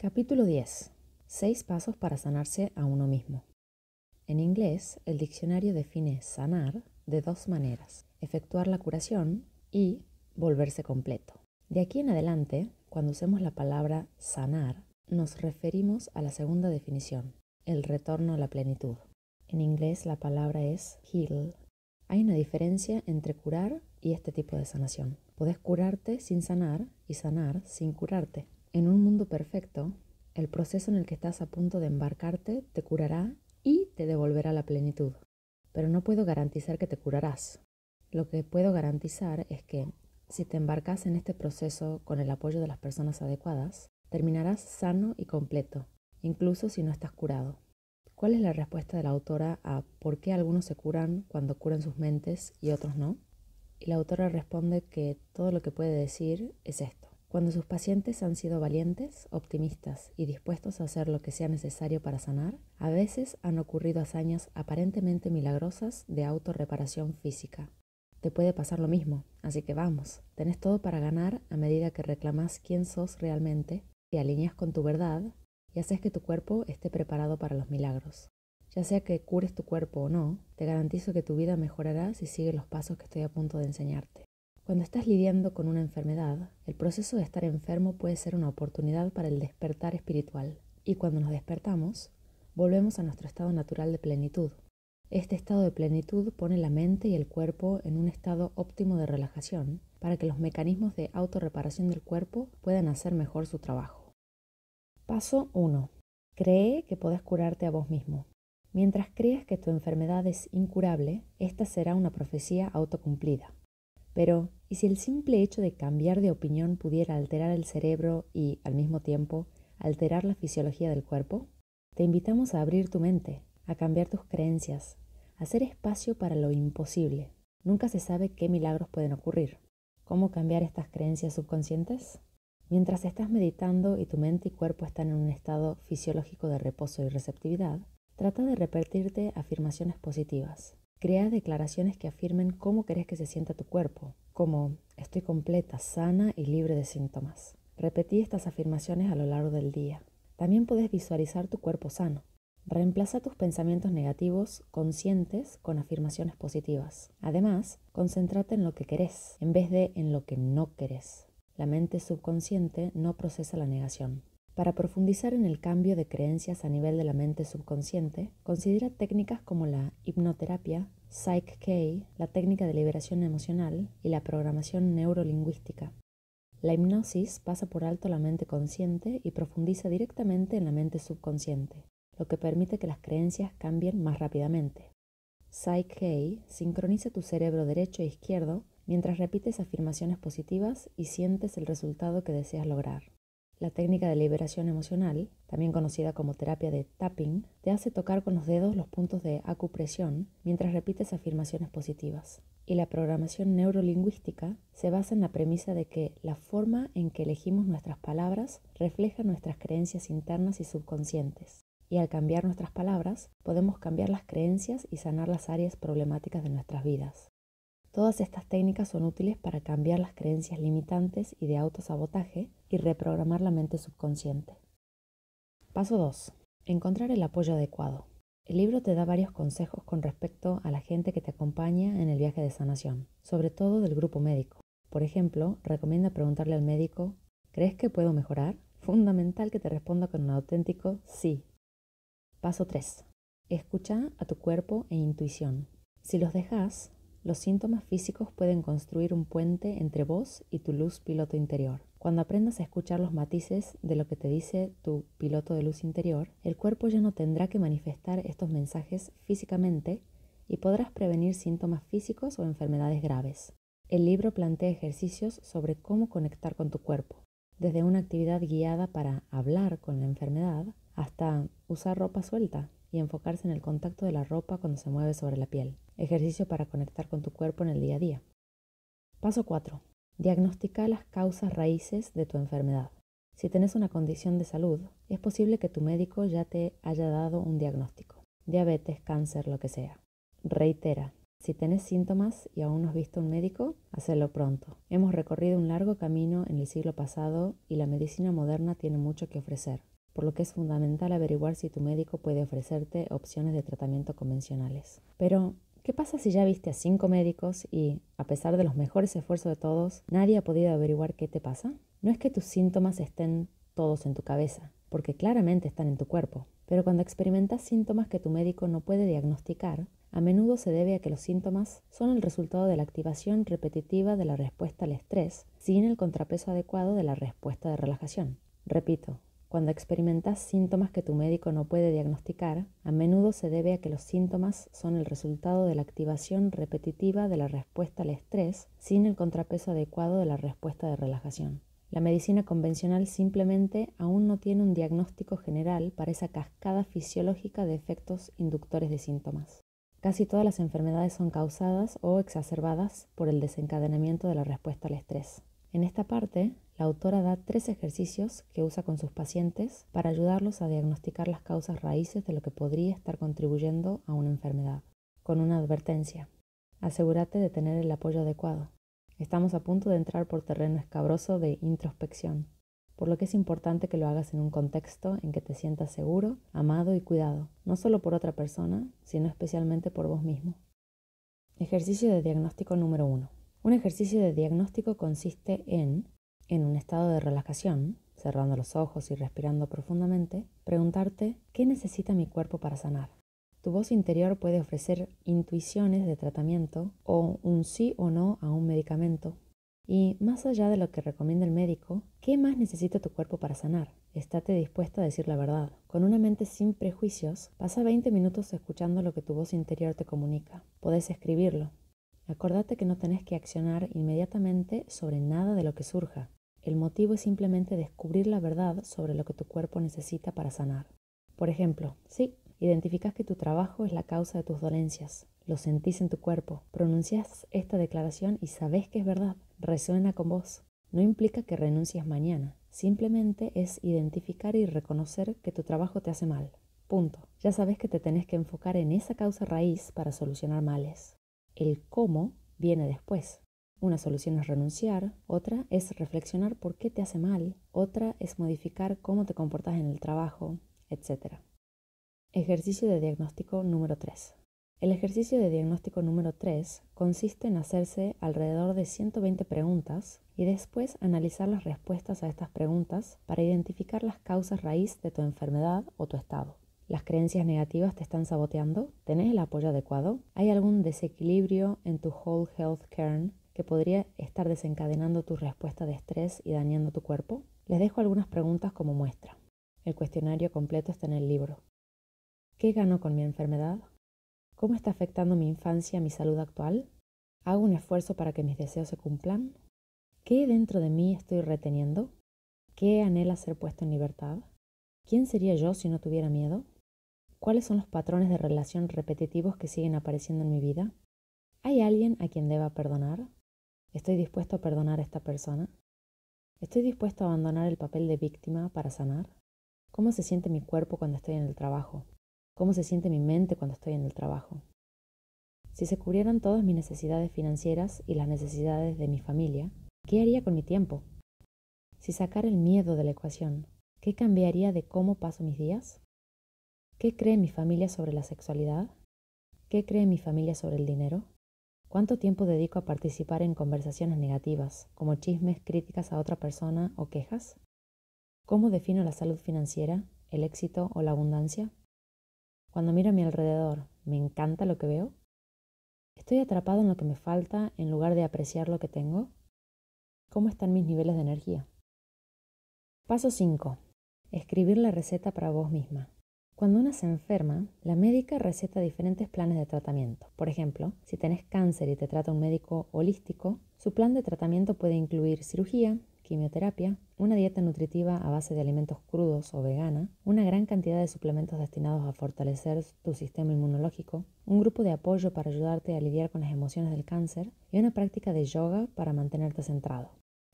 Capítulo 10. Seis pasos para sanarse a uno mismo. En inglés, el diccionario define sanar de dos maneras, efectuar la curación y volverse completo. De aquí en adelante, cuando usemos la palabra sanar, nos referimos a la segunda definición, el retorno a la plenitud. En inglés la palabra es heal. Hay una diferencia entre curar y este tipo de sanación. Puedes curarte sin sanar y sanar sin curarte. En un mundo perfecto, el proceso en el que estás a punto de embarcarte te curará y te devolverá la plenitud. Pero no puedo garantizar que te curarás. Lo que puedo garantizar es que, si te embarcas en este proceso con el apoyo de las personas adecuadas, terminarás sano y completo, incluso si no estás curado. ¿Cuál es la respuesta de la autora a por qué algunos se curan cuando curan sus mentes y otros no? Y la autora responde que todo lo que puede decir es esto. Cuando sus pacientes han sido valientes, optimistas y dispuestos a hacer lo que sea necesario para sanar, a veces han ocurrido hazañas aparentemente milagrosas de autorreparación física. Te puede pasar lo mismo, así que vamos, tenés todo para ganar a medida que reclamas quién sos realmente, te alineas con tu verdad y haces que tu cuerpo esté preparado para los milagros. Ya sea que cures tu cuerpo o no, te garantizo que tu vida mejorará si sigues los pasos que estoy a punto de enseñarte. Cuando estás lidiando con una enfermedad, el proceso de estar enfermo puede ser una oportunidad para el despertar espiritual, y cuando nos despertamos, volvemos a nuestro estado natural de plenitud. Este estado de plenitud pone la mente y el cuerpo en un estado óptimo de relajación para que los mecanismos de autorreparación del cuerpo puedan hacer mejor su trabajo. Paso 1. Cree que puedes curarte a vos mismo. Mientras creas que tu enfermedad es incurable, esta será una profecía autocumplida. Pero, ¿y si el simple hecho de cambiar de opinión pudiera alterar el cerebro y, al mismo tiempo, alterar la fisiología del cuerpo? Te invitamos a abrir tu mente, a cambiar tus creencias, a hacer espacio para lo imposible. Nunca se sabe qué milagros pueden ocurrir. ¿Cómo cambiar estas creencias subconscientes? Mientras estás meditando y tu mente y cuerpo están en un estado fisiológico de reposo y receptividad, trata de repetirte afirmaciones positivas. Crea declaraciones que afirmen cómo querés que se sienta tu cuerpo, como estoy completa, sana y libre de síntomas. Repetí estas afirmaciones a lo largo del día. También puedes visualizar tu cuerpo sano. Reemplaza tus pensamientos negativos conscientes con afirmaciones positivas. Además, concéntrate en lo que querés en vez de en lo que no querés. La mente subconsciente no procesa la negación. Para profundizar en el cambio de creencias a nivel de la mente subconsciente, considera técnicas como la hipnoterapia, Psych-K, la técnica de liberación emocional y la programación neurolingüística. La hipnosis pasa por alto la mente consciente y profundiza directamente en la mente subconsciente, lo que permite que las creencias cambien más rápidamente. Psych-K sincroniza tu cerebro derecho e izquierdo mientras repites afirmaciones positivas y sientes el resultado que deseas lograr. La técnica de liberación emocional, también conocida como terapia de tapping, te hace tocar con los dedos los puntos de acupresión mientras repites afirmaciones positivas. Y la programación neurolingüística se basa en la premisa de que la forma en que elegimos nuestras palabras refleja nuestras creencias internas y subconscientes. Y al cambiar nuestras palabras, podemos cambiar las creencias y sanar las áreas problemáticas de nuestras vidas. Todas estas técnicas son útiles para cambiar las creencias limitantes y de autosabotaje y reprogramar la mente subconsciente. Paso 2. Encontrar el apoyo adecuado. El libro te da varios consejos con respecto a la gente que te acompaña en el viaje de sanación, sobre todo del grupo médico. Por ejemplo, recomienda preguntarle al médico, ¿crees que puedo mejorar? Fundamental que te responda con un auténtico sí. Paso 3. Escucha a tu cuerpo e intuición. Si los dejas, los síntomas físicos pueden construir un puente entre vos y tu luz piloto interior. Cuando aprendas a escuchar los matices de lo que te dice tu piloto de luz interior, el cuerpo ya no tendrá que manifestar estos mensajes físicamente y podrás prevenir síntomas físicos o enfermedades graves. El libro plantea ejercicios sobre cómo conectar con tu cuerpo, desde una actividad guiada para hablar con la enfermedad hasta usar ropa suelta y enfocarse en el contacto de la ropa cuando se mueve sobre la piel. Ejercicio para conectar con tu cuerpo en el día a día. Paso 4. Diagnostica las causas raíces de tu enfermedad. Si tenés una condición de salud, es posible que tu médico ya te haya dado un diagnóstico. Diabetes, cáncer, lo que sea. Reitera, si tenés síntomas y aún no has visto un médico, hacelo pronto. Hemos recorrido un largo camino en el siglo pasado y la medicina moderna tiene mucho que ofrecer, por lo que es fundamental averiguar si tu médico puede ofrecerte opciones de tratamiento convencionales. Pero ¿Qué pasa si ya viste a cinco médicos y, a pesar de los mejores esfuerzos de todos, nadie ha podido averiguar qué te pasa? No es que tus síntomas estén todos en tu cabeza, porque claramente están en tu cuerpo, pero cuando experimentas síntomas que tu médico no puede diagnosticar, a menudo se debe a que los síntomas son el resultado de la activación repetitiva de la respuesta al estrés sin el contrapeso adecuado de la respuesta de relajación. Repito, cuando experimentas síntomas que tu médico no puede diagnosticar, a menudo se debe a que los síntomas son el resultado de la activación repetitiva de la respuesta al estrés sin el contrapeso adecuado de la respuesta de relajación. La medicina convencional simplemente aún no tiene un diagnóstico general para esa cascada fisiológica de efectos inductores de síntomas. Casi todas las enfermedades son causadas o exacerbadas por el desencadenamiento de la respuesta al estrés. En esta parte, la autora da tres ejercicios que usa con sus pacientes para ayudarlos a diagnosticar las causas raíces de lo que podría estar contribuyendo a una enfermedad, con una advertencia. Asegúrate de tener el apoyo adecuado. Estamos a punto de entrar por terreno escabroso de introspección, por lo que es importante que lo hagas en un contexto en que te sientas seguro, amado y cuidado, no solo por otra persona, sino especialmente por vos mismo. Ejercicio de diagnóstico número 1. Un ejercicio de diagnóstico consiste en en un estado de relajación, cerrando los ojos y respirando profundamente, preguntarte qué necesita mi cuerpo para sanar. Tu voz interior puede ofrecer intuiciones de tratamiento o un sí o no a un medicamento. Y más allá de lo que recomienda el médico, ¿qué más necesita tu cuerpo para sanar? Estate dispuesto a decir la verdad. Con una mente sin prejuicios, pasa 20 minutos escuchando lo que tu voz interior te comunica. Podés escribirlo. Acordate que no tenés que accionar inmediatamente sobre nada de lo que surja. El motivo es simplemente descubrir la verdad sobre lo que tu cuerpo necesita para sanar. Por ejemplo, si identificas que tu trabajo es la causa de tus dolencias, lo sentís en tu cuerpo, pronuncias esta declaración y sabes que es verdad, resuena con vos. No implica que renuncies mañana, simplemente es identificar y reconocer que tu trabajo te hace mal. Punto. Ya sabes que te tenés que enfocar en esa causa raíz para solucionar males. El cómo viene después. Una solución es renunciar, otra es reflexionar por qué te hace mal, otra es modificar cómo te comportas en el trabajo, etc. Ejercicio de diagnóstico número 3. El ejercicio de diagnóstico número 3 consiste en hacerse alrededor de 120 preguntas y después analizar las respuestas a estas preguntas para identificar las causas raíz de tu enfermedad o tu estado. ¿Las creencias negativas te están saboteando? ¿Tenés el apoyo adecuado? ¿Hay algún desequilibrio en tu whole health care? que podría estar desencadenando tu respuesta de estrés y dañando tu cuerpo? Les dejo algunas preguntas como muestra. El cuestionario completo está en el libro. ¿Qué gano con mi enfermedad? ¿Cómo está afectando mi infancia a mi salud actual? ¿Hago un esfuerzo para que mis deseos se cumplan? ¿Qué dentro de mí estoy reteniendo? ¿Qué anhela ser puesto en libertad? ¿Quién sería yo si no tuviera miedo? ¿Cuáles son los patrones de relación repetitivos que siguen apareciendo en mi vida? ¿Hay alguien a quien deba perdonar? ¿Estoy dispuesto a perdonar a esta persona? ¿Estoy dispuesto a abandonar el papel de víctima para sanar? ¿Cómo se siente mi cuerpo cuando estoy en el trabajo? ¿Cómo se siente mi mente cuando estoy en el trabajo? Si se cubrieran todas mis necesidades financieras y las necesidades de mi familia, ¿qué haría con mi tiempo? Si sacara el miedo de la ecuación, ¿qué cambiaría de cómo paso mis días? ¿Qué cree mi familia sobre la sexualidad? ¿Qué cree mi familia sobre el dinero? ¿Cuánto tiempo dedico a participar en conversaciones negativas, como chismes, críticas a otra persona o quejas? ¿Cómo defino la salud financiera, el éxito o la abundancia? Cuando miro a mi alrededor, ¿me encanta lo que veo? ¿Estoy atrapado en lo que me falta en lugar de apreciar lo que tengo? ¿Cómo están mis niveles de energía? Paso 5. Escribir la receta para vos misma. Cuando una se enferma, la médica receta diferentes planes de tratamiento. Por ejemplo, si tenés cáncer y te trata un médico holístico, su plan de tratamiento puede incluir cirugía, quimioterapia, una dieta nutritiva a base de alimentos crudos o vegana, una gran cantidad de suplementos destinados a fortalecer tu sistema inmunológico, un grupo de apoyo para ayudarte a lidiar con las emociones del cáncer y una práctica de yoga para mantenerte centrado.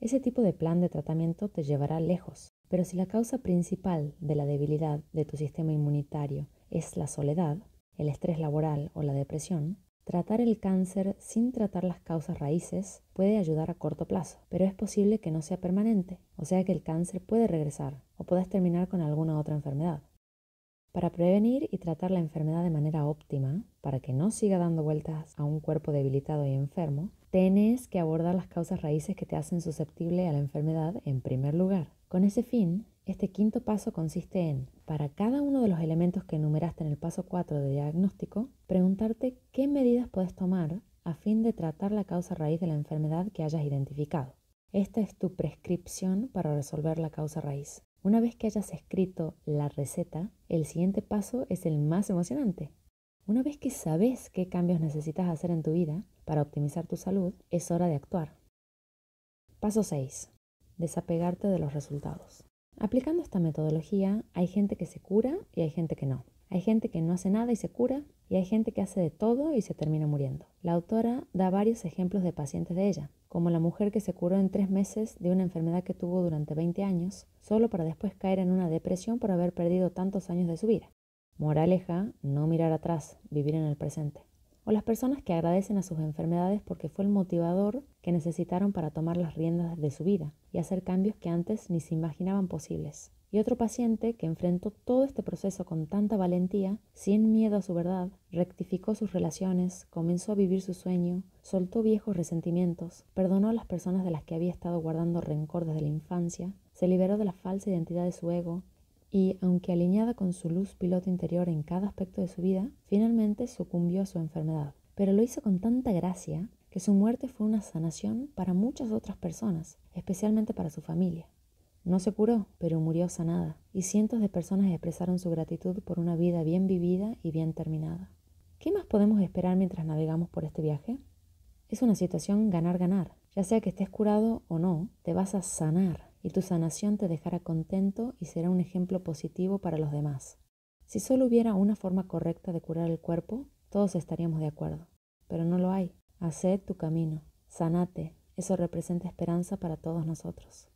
Ese tipo de plan de tratamiento te llevará lejos, pero si la causa principal de la debilidad de tu sistema inmunitario es la soledad, el estrés laboral o la depresión, tratar el cáncer sin tratar las causas raíces puede ayudar a corto plazo, pero es posible que no sea permanente, o sea que el cáncer puede regresar o puedas terminar con alguna otra enfermedad. Para prevenir y tratar la enfermedad de manera óptima, para que no siga dando vueltas a un cuerpo debilitado y enfermo, tenés que abordar las causas raíces que te hacen susceptible a la enfermedad en primer lugar. Con ese fin, este quinto paso consiste en, para cada uno de los elementos que enumeraste en el paso 4 de diagnóstico, preguntarte qué medidas puedes tomar a fin de tratar la causa raíz de la enfermedad que hayas identificado. Esta es tu prescripción para resolver la causa raíz. Una vez que hayas escrito la receta, el siguiente paso es el más emocionante. Una vez que sabes qué cambios necesitas hacer en tu vida para optimizar tu salud, es hora de actuar. Paso 6 desapegarte de los resultados. Aplicando esta metodología, hay gente que se cura y hay gente que no. Hay gente que no hace nada y se cura, y hay gente que hace de todo y se termina muriendo. La autora da varios ejemplos de pacientes de ella, como la mujer que se curó en tres meses de una enfermedad que tuvo durante 20 años, solo para después caer en una depresión por haber perdido tantos años de su vida. Moraleja, no mirar atrás, vivir en el presente o las personas que agradecen a sus enfermedades porque fue el motivador que necesitaron para tomar las riendas de su vida y hacer cambios que antes ni se imaginaban posibles. Y otro paciente que enfrentó todo este proceso con tanta valentía, sin miedo a su verdad, rectificó sus relaciones, comenzó a vivir su sueño, soltó viejos resentimientos, perdonó a las personas de las que había estado guardando rencor desde la infancia, se liberó de la falsa identidad de su ego, y, aunque alineada con su luz piloto interior en cada aspecto de su vida, finalmente sucumbió a su enfermedad. Pero lo hizo con tanta gracia que su muerte fue una sanación para muchas otras personas, especialmente para su familia. No se curó, pero murió sanada, y cientos de personas expresaron su gratitud por una vida bien vivida y bien terminada. ¿Qué más podemos esperar mientras navegamos por este viaje? Es una situación ganar-ganar. Ya sea que estés curado o no, te vas a sanar y tu sanación te dejará contento y será un ejemplo positivo para los demás. Si solo hubiera una forma correcta de curar el cuerpo, todos estaríamos de acuerdo. Pero no lo hay. Haced tu camino. Sanate. Eso representa esperanza para todos nosotros.